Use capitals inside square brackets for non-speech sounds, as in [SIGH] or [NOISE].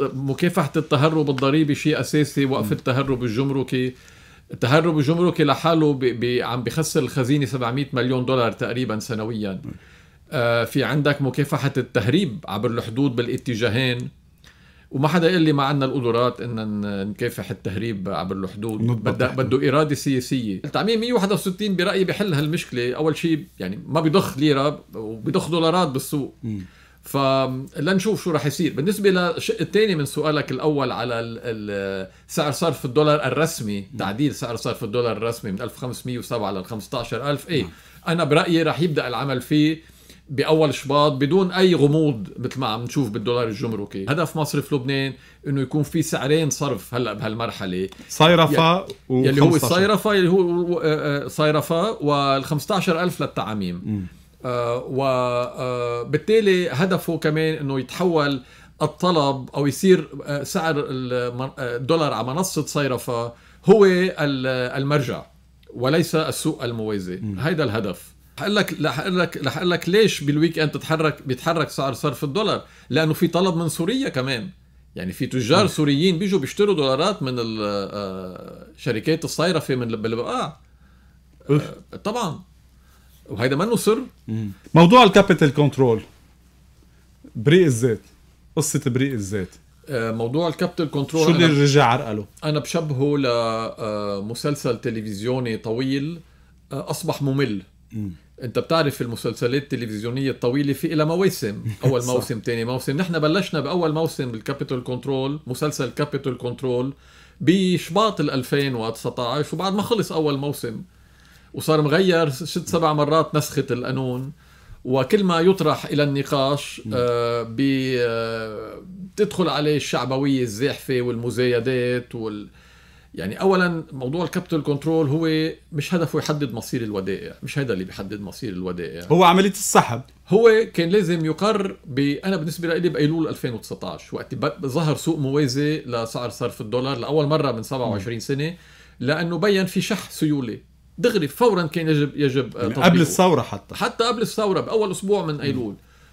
مكافحه التهرب الضريبي شيء اساسي وقف التهرب الجمركي التهرب الجمركي لحاله بي بي عم بخسر الخزينه 700 مليون دولار تقريبا سنويا آه في عندك مكافحه التهريب عبر الحدود بالاتجاهين وما حدا يقول لي ما عندنا القدرات ان نكافح التهريب عبر الحدود بده بده اراده سياسيه التعميم 161 برايي بحل هالمشكله اول شيء يعني ما بيضخ ليره وبيضخ دولارات بالسوق م. فلنشوف شو راح يصير بالنسبه للشق الثاني من سؤالك الاول على سعر صرف الدولار الرسمي تعديل سعر صرف الدولار الرسمي من 1507 لل 15000 اي نعم. انا برايي رح يبدا العمل فيه باول شباط بدون اي غموض مثل ما عم نشوف بالدولار الجمركي هدف مصرف لبنان انه يكون في سعرين صرف هلا بهالمرحله صيرفه و يلي هو الصيرفه يلي هو آه، صيرفه وال 15000 للتعاميم آه، وبالتالي آه، هدفه كمان انه يتحول الطلب او يصير آه، سعر الدولار على منصه صيرفه هو المرجع وليس السوق الموازي هيدا الهدف حقلك لك رح اقول لك رح اقول لك ليش بالويك اند تتحرك بيتحرك سعر صرف الدولار لانه في طلب من سوريا كمان يعني في تجار سوريين بيجوا بيشتروا دولارات من شركات الصيرفه من بالبقاع طبعا وهيدا ما سر موضوع الكابيتال كنترول بريء الذات قصه بريء الذات آه، موضوع الكابيتال كنترول شو اللي رجع عرقله؟ انا بشبهه لمسلسل آه، تلفزيوني طويل آه، اصبح ممل م. انت بتعرف المسلسلات التلفزيونيه الطويله في لها مواسم [LAUGHS] اول موسم ثاني موسم نحن بلشنا باول موسم بالكابيتال كنترول مسلسل كابيتال كنترول بشباط ال 2019 وبعد ما خلص اول موسم وصار مغير ست سبع مرات نسخة القانون وكل ما يطرح إلى النقاش آه، بتدخل آه، عليه الشعبوية الزاحفة والمزايدات وال يعني اولا موضوع الكابيتال كنترول هو مش هدفه يحدد مصير الودائع مش هذا اللي بيحدد مصير الودائع هو عمليه السحب هو كان لازم يقر ب... انا بالنسبه لي بايلول 2019 وقت ظهر سوق موازي لسعر صرف الدولار لاول مره من 27 م. سنه لانه بين في شح سيوله دغري فورا كان يجب يجب آه، قبل الثوره حتى حتى قبل الثوره باول اسبوع من ايلول